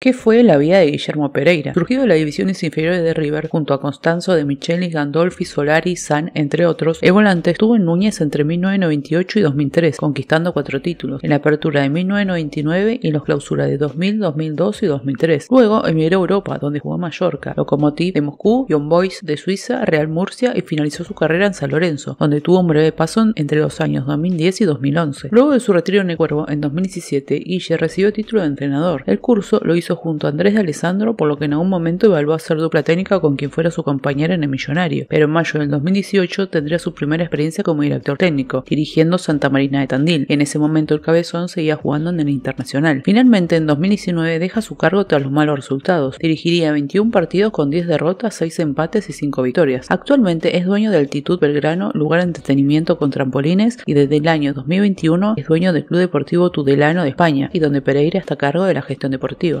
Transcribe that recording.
¿Qué fue la vida de Guillermo Pereira, surgido de las divisiones inferiores de River junto a Constanzo de Micheli, Gandolfi, Solari, San, entre otros. El volante estuvo en Núñez entre 1998 y 2003, conquistando cuatro títulos, en la apertura de 1999 y en los clausuras de 2000, 2002 y 2003. Luego emigró a Europa, donde jugó a Mallorca, Lokomotiv de Moscú, Young Boys de Suiza, Real Murcia y finalizó su carrera en San Lorenzo, donde tuvo un breve paso entre los años 2010 y 2011. Luego de su retiro en el Cuervo en 2017, Guille recibió título de entrenador. El curso lo hizo junto a Andrés de Alessandro, por lo que en algún momento evaluó hacer dupla técnica con quien fuera su compañera en El Millonario, pero en mayo del 2018 tendría su primera experiencia como director técnico, dirigiendo Santa Marina de Tandil. En ese momento el Cabezón seguía jugando en el Internacional. Finalmente, en 2019 deja su cargo tras los malos resultados. Dirigiría 21 partidos con 10 derrotas, 6 empates y 5 victorias. Actualmente es dueño de Altitud Belgrano, lugar de entretenimiento con trampolines, y desde el año 2021 es dueño del Club Deportivo Tudelano de España, y donde Pereira está a cargo de la gestión deportiva.